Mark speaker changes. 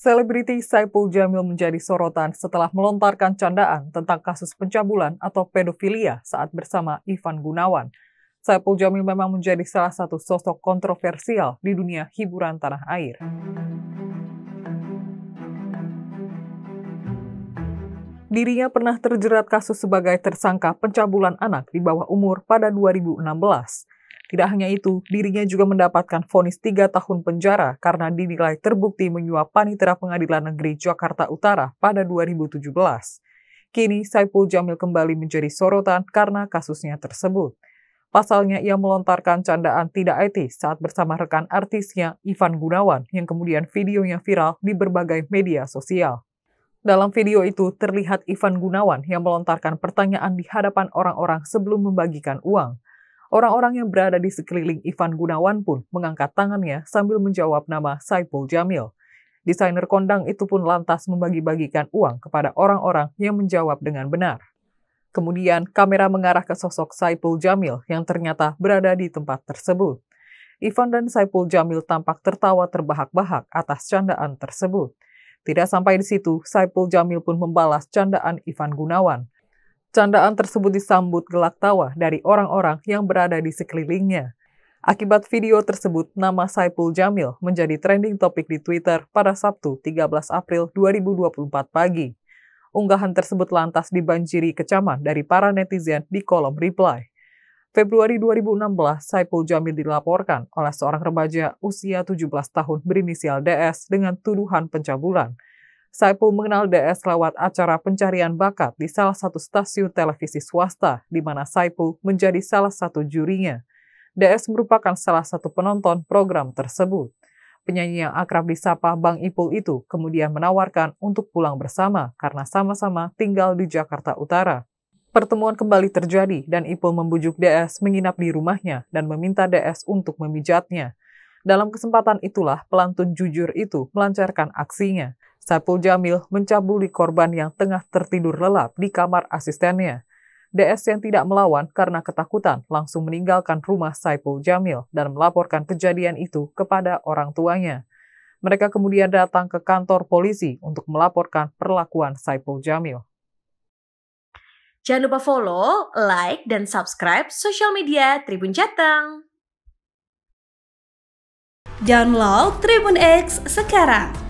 Speaker 1: Selebriti Saipul Jamil menjadi sorotan setelah melontarkan candaan tentang kasus pencabulan atau pedofilia saat bersama Ivan Gunawan. Saipul Jamil memang menjadi salah satu sosok kontroversial di dunia hiburan tanah air. Dirinya pernah terjerat kasus sebagai tersangka pencabulan anak di bawah umur pada 2016. Tidak hanya itu, dirinya juga mendapatkan vonis tiga tahun penjara karena dinilai terbukti menyuap panitera pengadilan negeri Jakarta Utara pada 2017. Kini Saipul Jamil kembali menjadi sorotan karena kasusnya tersebut. Pasalnya ia melontarkan candaan tidak etis saat bersama rekan artisnya Ivan Gunawan yang kemudian videonya viral di berbagai media sosial. Dalam video itu terlihat Ivan Gunawan yang melontarkan pertanyaan di hadapan orang-orang sebelum membagikan uang. Orang-orang yang berada di sekeliling Ivan Gunawan pun mengangkat tangannya sambil menjawab nama Saipul Jamil. Desainer kondang itu pun lantas membagi-bagikan uang kepada orang-orang yang menjawab dengan benar. Kemudian kamera mengarah ke sosok Saipul Jamil yang ternyata berada di tempat tersebut. Ivan dan Saipul Jamil tampak tertawa terbahak-bahak atas candaan tersebut. Tidak sampai di situ, Saipul Jamil pun membalas candaan Ivan Gunawan. Candaan tersebut disambut gelak tawa dari orang-orang yang berada di sekelilingnya. Akibat video tersebut, nama Saipul Jamil menjadi trending topik di Twitter pada Sabtu 13 April 2024 pagi. Unggahan tersebut lantas dibanjiri kecaman dari para netizen di kolom reply. Februari 2016, Saipul Jamil dilaporkan oleh seorang remaja usia 17 tahun berinisial DS dengan tuduhan pencabulan – Saipul mengenal DS lewat acara pencarian bakat di salah satu stasiun televisi swasta, di mana Saipul menjadi salah satu jurinya. DS merupakan salah satu penonton program tersebut. Penyanyi yang akrab disapa Bang Ipul itu kemudian menawarkan untuk pulang bersama karena sama-sama tinggal di Jakarta Utara. Pertemuan kembali terjadi dan Ipul membujuk DS menginap di rumahnya dan meminta DS untuk memijatnya. Dalam kesempatan itulah pelantun jujur itu melancarkan aksinya. Saipul Jamil mencabuli korban yang tengah tertidur lelap di kamar asistennya. DS yang tidak melawan karena ketakutan langsung meninggalkan rumah Saipul Jamil dan melaporkan kejadian itu kepada orang tuanya. Mereka kemudian datang ke kantor polisi untuk melaporkan perlakuan Saipul Jamil. Jangan lupa follow, like, dan subscribe sosial media Tribun Jateng. Download Tribun X sekarang